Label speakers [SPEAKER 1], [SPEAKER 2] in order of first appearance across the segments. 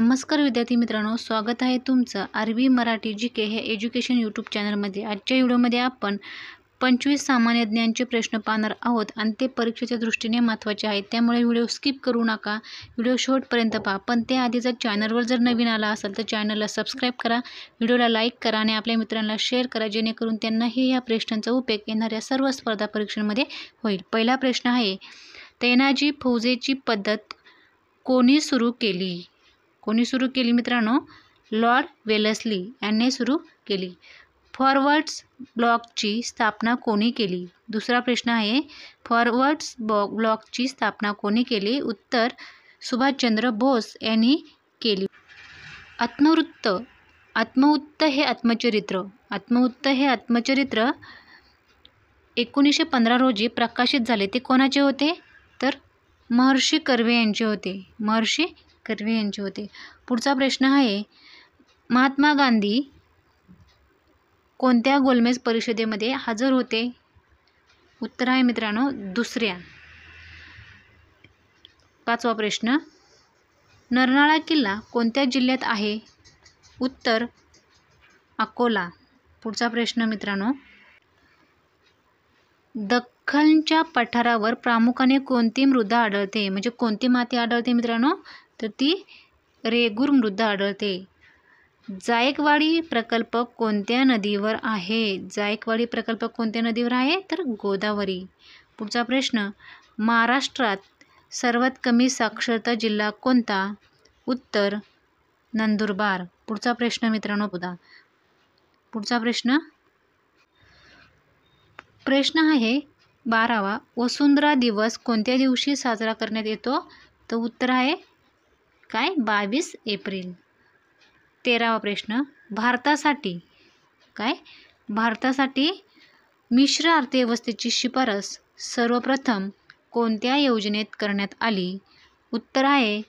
[SPEAKER 1] नमस्कार विद्यार्थी मित्रांनो स्वागत आहे तुमचं आरबी मराठी जी के हे एज्युकेशन यूट्यूब चॅनलमध्ये आजच्या व्हिडिओमध्ये आपण पंचवीस सामान्य ज्ञानचे प्रश्न पाहणार आहोत आणि ते परीक्षेच्या दृष्टीने महत्त्वाचे आहेत त्यामुळे व्हिडिओ स्किप करू नका व्हिडिओ शॉर्टपर्यंत पहा पण आधी जर चॅनलवर जर नवीन आला असेल तर चॅनलला सबस्क्राईब करा व्हिडिओला लाईक करा आणि आपल्या मित्रांना शेअर करा जेणेकरून त्यांनाही या प्रश्नांचा उपयोग येणाऱ्या सर्व स्पर्धा परीक्षांमध्ये होईल पहिला प्रश्न आहे तैनाजी फौजेची पद्धत कोणी सुरू केली कोणी सुरू केली मित्रांनो लॉर्ड वेलसली यांनी सुरू केली फॉरवर्ड्स ब्लॉकची स्थापना कोणी केली दुसरा प्रश्न आहे फॉरवर्ड्स बॉ ब्लॉकची स्थापना कोणी केली उत्तर सुभाषचंद्र बोस यांनी केली आत्मवृत्त आत्मवृत्त हे आत्मचरित्र आत्मवृत्त हे आत्मचरित्र एकोणीसशे पंधरा रोजी प्रकाशित झाले ते कोणाचे होते तर महर्षी कर्वे यांचे होते महर्षी कर्वे यांचे होते पुढचा प्रश्न आहे महात्मा गांधी कोणत्या गोलमेज परिषदेमध्ये हजर होते उत्तर आहे मित्रांनो दुसऱ्या पाचवा प्रश्न नरनाळा किल्ला कोणत्या जिल्ह्यात आहे उत्तर अकोला पुढचा प्रश्न मित्रांनो दख्खनच्या पठारावर प्रामुख्याने कोणती मृदा आढळते म्हणजे कोणती माती आढळते मित्रांनो तर ती रेगूर मृदा आढळते जायकवाडी प्रकल्प कोणत्या नदीवर आहे जायकवाडी प्रकल्प कोणत्या नदीवर आहे तर गोदावरी पुढचा प्रश्न महाराष्ट्रात सर्वात कमी साक्षरता जिल्हा कोणता उत्तर नंदुरबार पुढचा प्रश्न मित्रांनो पुदा पुढचा प्रश्न प्रश्न आहे बारावा वसुंधरा दिवस कोणत्या दिवशी साजरा करण्यात येतो तर उत्तर आहे काय बावीस एप्रिल तेरावा प्रश्न भारतासाठी काय भारतासाठी मिश्र अर्थव्यवस्थेची शिफारस सर्वप्रथम कोणत्या योजनेत करण्यात आली उत्तर आहे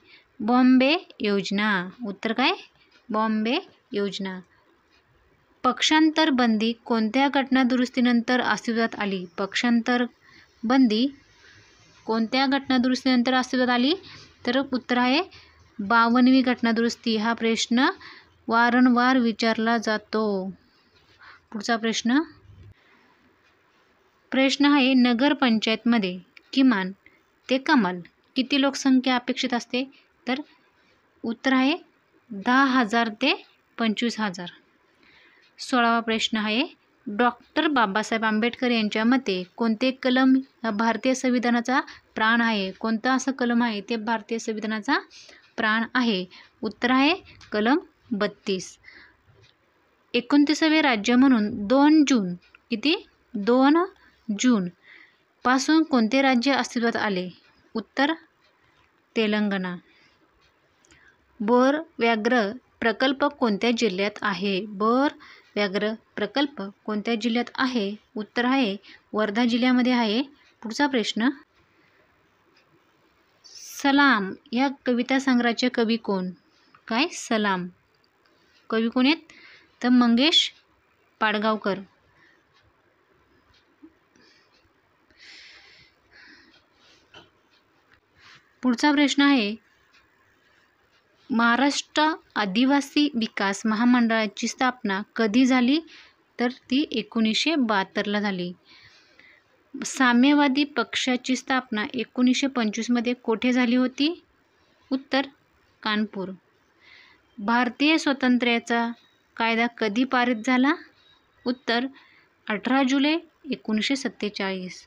[SPEAKER 1] बॉम्बे योजना उत्तर काय बॉम्बे योजना पक्षांतर बंदी कोणत्या घटनादुरुस्तीनंतर अस्तित्वात आली पक्षांतर बंदी कोणत्या घटनादुरुस्तीनंतर अस्तित्वात आली तर उत्तर आहे बावनवी घटनादुरुस्ती हा प्रश्न वारंवार विचारला जातो पुढचा प्रश्न प्रश्न आहे नगरपंचायतमध्ये किमान ते कमाल किती लोकसंख्या अपेक्षित असते तर उत्तर आहे दहा हजार ते पंचवीस हजार सोळावा प्रश्न आहे डॉक्टर बाबासाहेब आंबेडकर यांच्या मते कोणते कलम भारतीय संविधानाचा प्राण आहे कोणता असं कलम आहे ते भारतीय संविधानाचा प्राण आहे उत्तर आहे कलम बत्तीस एकोणतीसावे राज्य म्हणून दोन जून किती दोन जून पासून कोणते राज्य अस्तित्वात आले उत्तर तेलंगणा बोर व्याघ्र प्रकल्प कोणत्या जिल्ह्यात आहे बोर व्याघ्र प्रकल्प कोणत्या जिल्ह्यात आहे उत्तर आहे वर्धा जिल्ह्यामध्ये आहे पुढचा प्रश्न सलाम या कविता संग्रहाचे कवी कोण काय सलाम कवी कोण आहेत तर मंगेश पाडगावकर पुढचा प्रश्न आहे महाराष्ट्र आदिवासी विकास महामंडळाची स्थापना कधी झाली तर ती एकोणीसशे बहात्तरला झाली साम्यवादी पक्षाची स्थापना एकोणीसशे पंचवीसमध्ये कोठे झाली होती उत्तर कानपूर भारतीय स्वातंत्र्याचा कायदा कधी पारित झाला उत्तर अठरा जुलै एकोणीसशे सत्तेचाळीस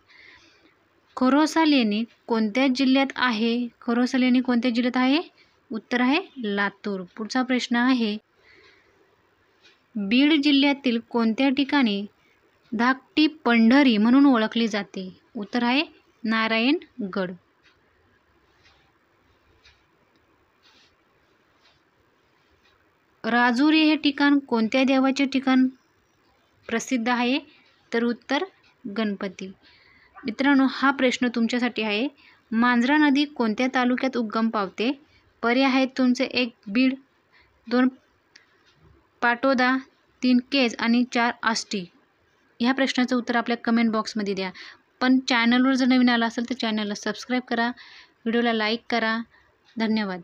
[SPEAKER 1] खरोसा लेणी कोणत्या जिल्ह्यात आहे खरोसा लेणी कोणत्या जिल्ह्यात आहे उत्तर आहे लातूर पुढचा प्रश्न आहे बीड जिल्ह्यातील कोणत्या ठिकाणी धाकटी पंढरी म्हणून ओळखली जाते उत्तर आहे नारायणगड राजुरी हे ठिकाण कोणत्या देवाचे ठिकाण प्रसिद्ध आहे तर उत्तर गणपती मित्रांनो हा प्रश्न तुमच्यासाठी आहे मांजरा नदी कोणत्या तालुक्यात उगम पावते पर्याय आहेत तुमचे एक बीड दोन पाटोदा तीन केज आणि चार आष्टी ह्या प्रश्नाचं उत्तर आपल्या कमेंट बॉक्समध्ये द्या पण चॅनलवर जर नवीन आला असेल तर चॅनलला सबस्क्राईब करा व्हिडिओला लाईक करा धन्यवाद